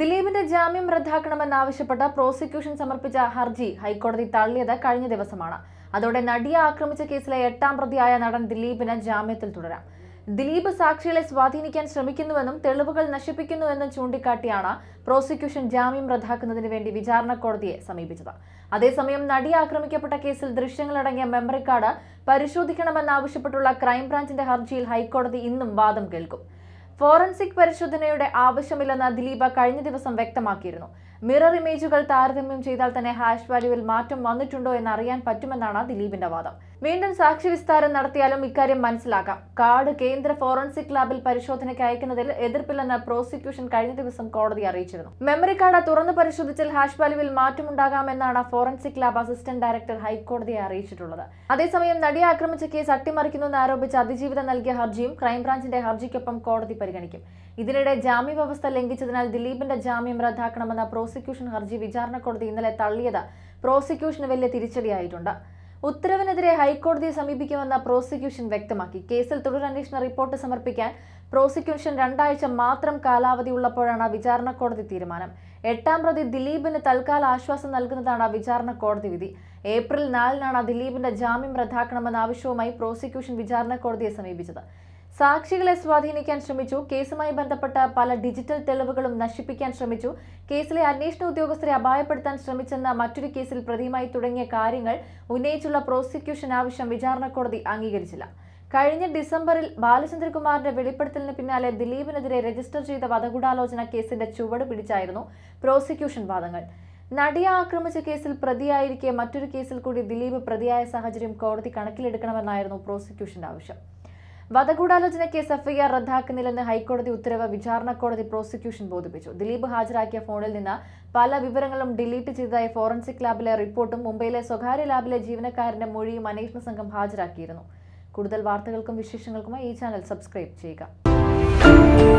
ദിലീപിന്റെ ജാമ്യം റദ്ദാക്കണമെന്നാവശ്യപ്പെട്ട് പ്രോസിക്യൂഷൻ സമർപ്പിച്ച ഹർജി ഹൈക്കോടതി തള്ളിയത് കഴിഞ്ഞ ദിവസമാണ് അതോടെ നടിയെ ആക്രമിച്ച കേസിലെ എട്ടാം പ്രതിയായ നടൻ ദിലീപിന് ജാമ്യത്തിൽ തുടരാം ദിലീപ് സാക്ഷികളെ സ്വാധീനിക്കാൻ ശ്രമിക്കുന്നുവെന്നും തെളിവുകൾ നശിപ്പിക്കുന്നുവെന്നും ചൂണ്ടിക്കാട്ടിയാണ് പ്രോസിക്യൂഷൻ ജാമ്യം റദ്ദാക്കുന്നതിന് വേണ്ടി വിചാരണ കോടതിയെ സമീപിച്ചത് അതേസമയം നടി ആക്രമിക്കപ്പെട്ട കേസിൽ ദൃശ്യങ്ങളടങ്ങിയ മെമ്മറി കാർഡ് പരിശോധിക്കണമെന്നാവശ്യപ്പെട്ടുള്ള ക്രൈംബ്രാഞ്ചിന്റെ ഹർജിയിൽ ഹൈക്കോടതി ഇന്നും വാദം കേൾക്കും ഫോറൻസിക് പരിശോധനയുടെ ആവശ്യമില്ലെന്ന് ദിലീപ കഴിഞ്ഞ ദിവസം വ്യക്തമാക്കിയിരുന്നു മിറർ ഇമേജുകൾ താരതമ്യം ചെയ്താൽ തന്നെ ഹാഷ് വാല്യൂവിൽ മാറ്റം വന്നിട്ടുണ്ടോ എന്ന് അറിയാൻ പറ്റുമെന്നാണ് ദിലീപിന്റെ വാദം വീണ്ടും സാക്ഷി വിസ്താരം നടത്തിയാലും ഇക്കാര്യം മനസ്സിലാക്കാം കാർഡ് കേന്ദ്ര ഫോറൻസിക് ലാബിൽ പരിശോധനയ്ക്ക് അയക്കുന്നതിൽ എതിർപ്പില്ലെന്ന് പ്രോസിക്യൂഷൻ കഴിഞ്ഞ ദിവസം കോടതി അറിയിച്ചിരുന്നു മെമ്മറി കാർഡ് തുറന്നു പരിശോധിച്ചാൽ ഹാഷ് വാല്യൂവിൽ മാറ്റമുണ്ടാകാമെന്നാണ് ഫോറൻസിക് ലാബ് അസിസ്റ്റന്റ് ഡയറക്ടർ ഹൈക്കോടതിയെ അറിയിച്ചിട്ടുള്ളത് അതേസമയം നടിയെ ആക്രമിച്ച കേസ് അട്ടിമറിക്കുന്നു എന്നാരോപിച്ച് അതിജീവിതം നൽകിയ ഹർജിയും ക്രൈംബ്രാഞ്ചിന്റെ ഹർജിക്കൊപ്പം കോടതി പരിഗണിക്കും ഇതിനിടെ വ്യവസ്ഥ ലംഘിച്ചതിനാൽ ദിലീപിന്റെ ജാമ്യം റദ്ദാക്കണമെന്ന പ്രോസിക്യൂഷൻ ഹർജി വിചാരണ കോടതി ഇന്നലെ തള്ളിയത് പ്രോസിക്യൂഷന് വലിയ തിരിച്ചടിയായിട്ടുണ്ട് ഉത്തരവിനെതിരെ ഹൈക്കോടതിയെ സമീപിക്കുമെന്ന പ്രോസിക്യൂഷൻ വ്യക്തമാക്കി കേസിൽ തുടരന്വേഷണ റിപ്പോർട്ട് സമർപ്പിക്കാൻ പ്രോസിക്യൂഷൻ രണ്ടാഴ്ച മാത്രം കാലാവധി ഉള്ളപ്പോഴാണ് വിചാരണ കോടതി തീരുമാനം എട്ടാം പ്രതി ദിലീപിന് തൽക്കാല ആശ്വാസം നൽകുന്നതാണ് വിചാരണ കോടതി വിധി ഏപ്രിൽ നാലിനാണ് ദിലീപിന്റെ ജാമ്യം റദ്ദാക്കണമെന്ന ആവശ്യവുമായി പ്രോസിക്യൂഷൻ വിചാരണ കോടതിയെ സമീപിച്ചത് സാക്ഷികളെ സ്വാധീനിക്കാൻ ശ്രമിച്ചു കേസുമായി ബന്ധപ്പെട്ട പല ഡിജിറ്റൽ തെളിവുകളും നശിപ്പിക്കാൻ ശ്രമിച്ചു കേസിലെ അന്വേഷണ ഉദ്യോഗസ്ഥരെ അപായപ്പെടുത്താൻ ശ്രമിച്ചെന്ന മറ്റൊരു കേസിൽ പ്രതിയുമായി തുടങ്ങിയ കാര്യങ്ങൾ ഉന്നയിച്ചുള്ള പ്രോസിക്യൂഷൻ ആവശ്യം വിചാരണ കോടതി അംഗീകരിച്ചില്ല കഴിഞ്ഞ ഡിസംബറിൽ ബാലചന്ദ്രകുമാറിന്റെ വെളിപ്പെടുത്തലിന് പിന്നാലെ ദിലീപിനെതിരെ രജിസ്റ്റർ ചെയ്ത വധഗൂഢാലോചന കേസിന്റെ ചുവട് പിടിച്ചായിരുന്നു പ്രോസിക്യൂഷൻ വാദങ്ങൾ നടിയെ ആക്രമിച്ച കേസിൽ പ്രതിയായിരിക്കെ മറ്റൊരു കേസിൽ കൂടി ദിലീപ് പ്രതിയായ സാഹചര്യം കോടതി കണക്കിലെടുക്കണമെന്നായിരുന്നു പ്രോസിക്യൂഷന്റെ ആവശ്യം വധഗൂഢാലോചന കേസ് എഫ്ഐആർ റദ്ദാക്കുന്നില്ലെന്ന് ഹൈക്കോടതി ഉത്തരവ് വിചാരണ കോടതി പ്രോസിക്യൂഷൻ ബോധിപ്പിച്ചു ദിലീപ് ഹാജരാക്കിയ ഫോണിൽ നിന്ന് പല വിവരങ്ങളും ഡിലീറ്റ് ചെയ്തതായി ഫോറൻസിക് ലാബിലെ റിപ്പോർട്ടും മുംബൈയിലെ സ്വകാര്യ ലാബിലെ ജീവനക്കാരന്റെ മൊഴിയും അന്വേഷണ സംഘം ഹാജരാക്കിയിരുന്നു കൂടുതൽ വാർത്തകൾക്കും വിശേഷങ്ങൾക്കുമായി ഈ ചാനൽ സബ്സ്ക്രൈബ് ചെയ്യുക